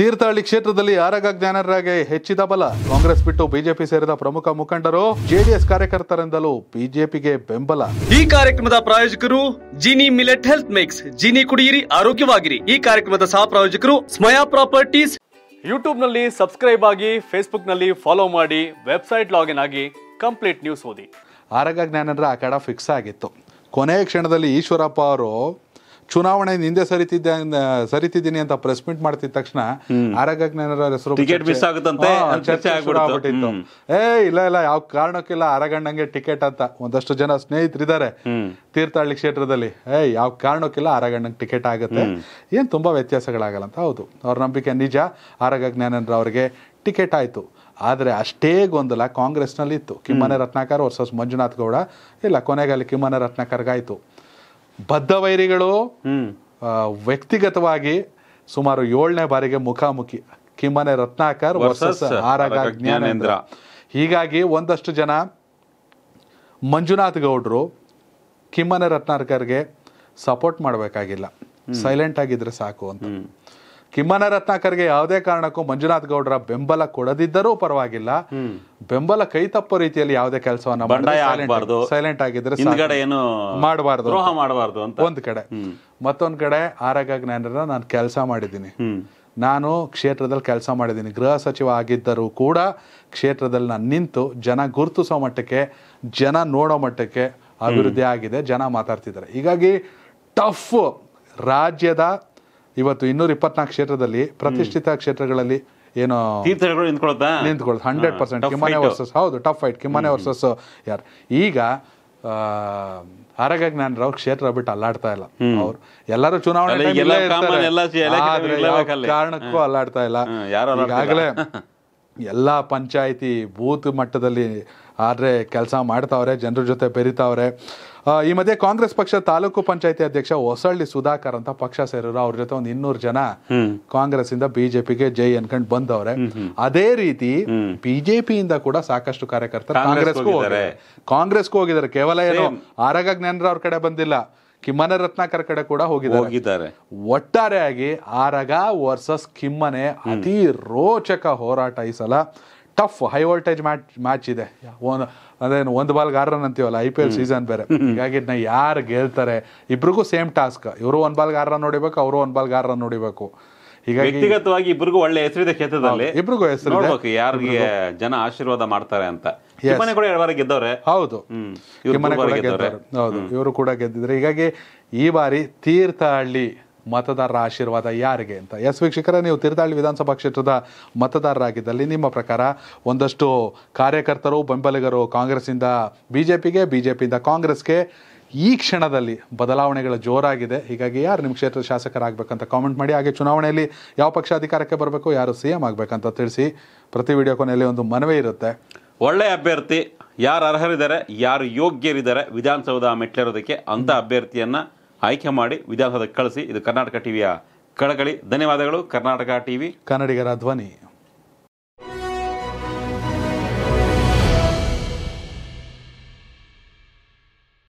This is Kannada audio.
ತೀರ್ಥಹಳ್ಳಿ ಕ್ಷೇತ್ರದಲ್ಲಿ ಆರಗ ಜ್ಞಾನರಾಗೆ ಹೆಚ್ಚಿದ ಬಲ ಕಾಂಗ್ರೆಸ್ ಬಿಟ್ಟು ಬಿಜೆಪಿ ಸೇರಿದ ಪ್ರಮುಖ ಮುಖಂಡರು ಜೆಡಿಎಸ್ ಕಾರ್ಯಕರ್ತರಿಂದಲೂ ಬಿಜೆಪಿಗೆ ಬೆಂಬಲ ಈ ಕಾರ್ಯಕ್ರಮದ ಪ್ರಾಯೋಜಕರು Jini millet health mix Jini ಕುಡಿಯಿರಿ ಆರೋಗ್ಯವಾಗಿರಿ ಈ ಕಾರ್ಯಕ್ರಮದ ಸಹ ಪ್ರಾಯೋಜಕರು ಸ್ಮಯಾ ಪ್ರಾಪರ್ಟೀಸ್ ಯೂಟ್ಯೂಬ್ ನಲ್ಲಿ ಸಬ್ಸ್ಕ್ರೈಬ್ ಆಗಿ ಫೇಸ್ಬುಕ್ ನಲ್ಲಿ ಫಾಲೋ ಮಾಡಿ ವೆಬ್ಸೈಟ್ ಲಾಗಿನ್ ಆಗಿ ಕಂಪ್ಲೀಟ್ ನ್ಯೂಸ್ ಓದಿ ಆರಗ ಜ್ಞಾನರ ಆ ಫಿಕ್ಸ್ ಆಗಿತ್ತು ಕೊನೆಯ ಕ್ಷಣದಲ್ಲಿ ಈಶ್ವರಪ್ಪ ಅವರು ಚುನಾವಣೆ ಹಿಂದೆ ಸರಿತಿದ್ದೆ ಸರಿತಿದ್ದೀನಿ ಅಂತ ಪ್ರೆಸ್ ಮೀಟ್ ಮಾಡ್ತಿದ್ದ ತಕ್ಷಣ ಆರೋಗ್ಯ ಜ್ಞಾನರ ಹೆಸರು ಆಗ್ಬಿಟ್ಟಿತ್ತು ಏ ಇಲ್ಲ ಇಲ್ಲ ಯಾವ ಕಾರಣಕ್ಕಿಲ್ಲ ಆರಗಣ್ಣಂಗೆ ಟಿಕೆಟ್ ಅಂತ ಒಂದಷ್ಟು ಜನ ಸ್ನೇಹಿತರಿದ್ದಾರೆ ತೀರ್ಥಹಳ್ಳಿ ಕ್ಷೇತ್ರದಲ್ಲಿ ಏ ಯಾವ ಕಾರಣಕ್ಕಿಲ್ಲ ಆರಗಣ್ಣಂಗೆ ಟಿಕೆಟ್ ಆಗುತ್ತೆ ಏನ್ ತುಂಬಾ ವ್ಯತ್ಯಾಸಗಳಾಗಲ್ಲ ಅಂತ ಹೌದು ಅವ್ರ ನಂಬಿಕೆ ನಿಜ ಆರಗ ಅವರಿಗೆ ಟಿಕೆಟ್ ಆಯ್ತು ಆದರೆ ಅಷ್ಟೇ ಗೊಂದಲ ಕಾಂಗ್ರೆಸ್ನಲ್ಲಿ ಇತ್ತು ಕಿಮ್ಮನೆ ರತ್ನಾಕರ್ ವರ್ಸಸ್ ಮಂಜುನಾಥ್ ಗೌಡ ಇಲ್ಲ ಕೊನೆಗಾಲಿ ಕಿಮ್ಮನೆ ರತ್ನಾಕರ್ಗಾಯಿತು ಬದ್ಧ ವೈರಿಗಳು ವ್ಯಕ್ತಿಗತವಾಗಿ ಸುಮಾರು ಏಳನೇ ಬಾರಿಗೆ ಮುಖಾಮುಖಿ ಕಿಮ್ಮನೆ ರತ್ನಾಕರ್ ವರ್ಸಸ್ ಆರಗ ಜ್ಞಾನೇಂದ್ರ ಹೀಗಾಗಿ ಒಂದಷ್ಟು ಜನ ಮಂಜುನಾಥ್ ಗೌಡ್ರು ಕಿಮ್ಮನೆ ರತ್ನಾಕರ್ಗೆ ಸಪೋರ್ಟ್ ಮಾಡಬೇಕಾಗಿಲ್ಲ ಸೈಲೆಂಟ್ ಆಗಿದ್ರೆ ಸಾಕು ಅಂತ ಕಿಮ್ಮನ ರತ್ನಾಕರ್ಗೆ ಯಾವುದೇ ಕಾರಣಕ್ಕೂ ಮಂಜುನಾಥ್ ಗೌಡರ ಬೆಂಬಲ ಕೊಡದಿದ್ದರೂ ಪರವಾಗಿಲ್ಲ ಬೆಂಬಲ ಕೈ ತಪ್ಪೋ ರೀತಿಯಲ್ಲಿ ಯಾವುದೇ ಕೆಲಸವನ್ನ ಸೈಲೆಂಟ್ ಆಗಿದ್ರೆ ಮಾಡಬಾರ್ದು ಮಾಡಬಾರ್ದು ಅಂತ ಒಂದ್ ಕಡೆ ಮತ್ತೊಂದ್ ಕಡೆ ಆರೋಗ್ಯ ಜ್ಞಾನದ ನಾನು ಕೆಲಸ ಮಾಡಿದ್ದೀನಿ ನಾನು ಕ್ಷೇತ್ರದಲ್ಲಿ ಕೆಲಸ ಮಾಡಿದ್ದೀನಿ ಗೃಹ ಸಚಿವ ಆಗಿದ್ದರೂ ಕೂಡ ಕ್ಷೇತ್ರದಲ್ಲಿ ನಾನು ನಿಂತು ಜನ ಗುರುತಿಸೋ ಮಟ್ಟಕ್ಕೆ ಜನ ನೋಡೋ ಮಟ್ಟಕ್ಕೆ ಅಭಿವೃದ್ಧಿ ಆಗಿದೆ ಜನ ಮಾತಾಡ್ತಿದ್ದಾರೆ ಹೀಗಾಗಿ ಟಫ್ ರಾಜ್ಯದ ಇವತ್ತು ಇನ್ನೂರ ಇಪ್ಪತ್ನಾಲ್ಕು ಕ್ಷೇತ್ರದಲ್ಲಿ ಪ್ರತಿಷ್ಠಿತ ಕ್ಷೇತ್ರಗಳಲ್ಲಿ ಏನೋ ತೀರ್ಥಗಳು ಹಂಡ್ರೆಡ್ ಪರ್ಸೆಂಟ್ ಕಿಮಾನೆ ವರ್ಸಸ್ ಹೌದು ಟಫ್ ಫೈಟ್ ಕಿಮ್ಮನೆ ವರ್ಸಸ್ ಯಾರು ಈಗ ಆರಗ ಜ್ಞಾನರಾವ್ ಕ್ಷೇತ್ರ ಬಿಟ್ಟು ಅಲ್ಲಾಡ್ತಾ ಇಲ್ಲ ಅವ್ರು ಎಲ್ಲರೂ ಚುನಾವಣೆ ಕಾರಣಕ್ಕೂ ಅಲ್ಲಾಡ್ತಾ ಇಲ್ಲ ಈಗಾಗಲೇ ಎಲ್ಲ ಪಂಚಾಯಿತಿ ಬೂತ್ ಮಟ್ಟದಲ್ಲಿ ಆದರೆ ಕೆಲಸ ಮಾಡ್ತಾವ್ರೆ ಜನರ ಜೊತೆ ಬೆರಿತಾವ್ರೆ ಈ ಮಧ್ಯೆ ಕಾಂಗ್ರೆಸ್ ಪಕ್ಷ ತಾಲೂಕು ಪಂಚಾಯತಿ ಅಧ್ಯಕ್ಷ ಹೊಸಳ್ಳಿ ಸುಧಾಕರ್ ಅಂತ ಪಕ್ಷ ಸೇರಿದ್ರು ಅವ್ರ ಜೊತೆ ಒಂದು ಇನ್ನೂರು ಜನ ಕಾಂಗ್ರೆಸ್ ಇಂದ ಬಿಜೆಪಿಗೆ ಜೈ ಅನ್ಕೊಂಡು ಬಂದವ್ರೆ ಅದೇ ರೀತಿ ಬಿಜೆಪಿಯಿಂದ ಕೂಡ ಸಾಕಷ್ಟು ಕಾರ್ಯಕರ್ತರು ಕಾಂಗ್ರೆಸ್ಗೂ ಹೋಗಿದ್ದಾರೆ ಕಾಂಗ್ರೆಸ್ಗೂ ಹೋಗಿದ್ದಾರೆ ಕೇವಲ ಏನು ಆರಗ ಜ್ಞಾನರ ಅವ್ರ ಕಡೆ ಬಂದಿಲ್ಲ ಕಿಮ್ಮನೆ ರತ್ನಾಕರ್ ಕಡೆ ಕೂಡ ಹೋಗಿದ್ದಾರೆ ಆಗಿ ಆರಗ ವರ್ಸಸ್ ಕಿಮ್ಮನೆ ಅತಿ ರೋಚಕ ಹೋರಾಟ ಈ ಸಲ tough high voltage match match ಇದೆ ಒಂದು ಅದೇನು ಒಂದು ಗಾರ್ರನ್ ಅಂತೀವಲ್ಲ ಐ ಪಿ ಎಲ್ ಸೀಸನ್ ಬೇರೆ ಹೀಗಾಗಿ ನಾ ಯಾರು ಗೆಲ್ತಾರೆ ಇಬ್ರಿಗೂ ಸೇಮ್ ಟಾಸ್ಕ್ ಇವರು ಒಂದು ಗಾರ್ರನ್ ನೋಡಿಬೇಕು ಅವರು ಒಂದು ಗಾರ್ರನ್ ನೋಡಿಬೇಕು ಹೀಗಾಗಿ ವ್ಯಕ್ತಿಗತವಾಗಿ ಇಬ್ರಿಗೂ ಒಳ್ಳೆ ಹೆಸರಿದೆ ಕ್ಷೇತ್ರದಲ್ಲಿ ಇಬ್ರಿಗೂ ಹೆಸರು ನೋಡ್ಬೇಕು ಯಾರಿಗೆ ಜನ ಆಶೀರ್ವಾದ ಮಾಡ್ತಾರೆ ಅಂತ ಕಿಮ್ಮನೆ ಕೂಡ ಎರಡು ಗೆದ್ದವ್ರೆ ಹೌದು ಕಿಮ್ಮನೆ ಕೂಡ ಗೆದ್ದವ್ರೆ ಹೌದು ಇವರು ಕೂಡ ಗೆದ್ದಿದ್ರೆ ಹೀಗಾಗಿ ಈ ಬಾರಿ ತೀರ್ಥಹಳ್ಳಿ ಮತದಾರರ ಆಶೀರ್ವಾದ ಯಾರಿಗೆ ಅಂತ ಎಸ್ ವೀಕ್ಷಕರೇ ನೀವು ತಿರುದಾಳಿ ವಿಧಾನಸಭಾ ಕ್ಷೇತ್ರದ ಮತದಾರರಾಗಿದ್ದಲ್ಲಿ ನಿಮ್ಮ ಪ್ರಕಾರ ಒಂದಷ್ಟು ಕಾರ್ಯಕರ್ತರು ಬೆಂಬಲಿಗರು ಕಾಂಗ್ರೆಸ್ಸಿಂದ ಬಿ ಜೆ ಪಿಗೆ ಬಿ ಜೆ ಪಿಯಿಂದ ಕಾಂಗ್ರೆಸ್ಗೆ ಈ ಕ್ಷಣದಲ್ಲಿ ಬದಲಾವಣೆಗಳ ಜೋರಾಗಿದೆ ಹೀಗಾಗಿ ಯಾರು ನಿಮ್ಮ ಕ್ಷೇತ್ರದ ಶಾಸಕರಾಗಬೇಕಂತ ಕಾಮೆಂಟ್ ಮಾಡಿ ಹಾಗೆ ಚುನಾವಣೆಯಲ್ಲಿ ಯಾವ ಪಕ್ಷ ಅಧಿಕಾರಕ್ಕೆ ಬರಬೇಕು ಯಾರು ಸಿ ಎಂ ಆಗಬೇಕಂತ ತಿಳಿಸಿ ಪ್ರತಿ ವಿಡಿಯೋ ಕೊನೆಯಲ್ಲಿ ಒಂದು ಮನವಿ ಇರುತ್ತೆ ಒಳ್ಳೆಯ ಅಭ್ಯರ್ಥಿ ಯಾರು ಅರ್ಹರಿದ್ದಾರೆ ಯಾರು ಯೋಗ್ಯರಿದ್ದಾರೆ ವಿಧಾನಸೌಧ ಮೆಟ್ಲಿರೋದಕ್ಕೆ ಅಂಥ ಅಭ್ಯರ್ಥಿಯನ್ನು ಆಯ್ಕೆ ಮಾಡಿ ವಿಧಾನಸೌಧಕ್ಕೆ ಕಳಿಸಿ ಇದು ಕರ್ನಾಟಕ ಟಿವಿಯ ಕಳಕಳಿ ಧನ್ಯವಾದಗಳು ಕರ್ನಾಟಕ ಟಿವಿ ಕನ್ನಡಿಗರ ಧ್ವನಿ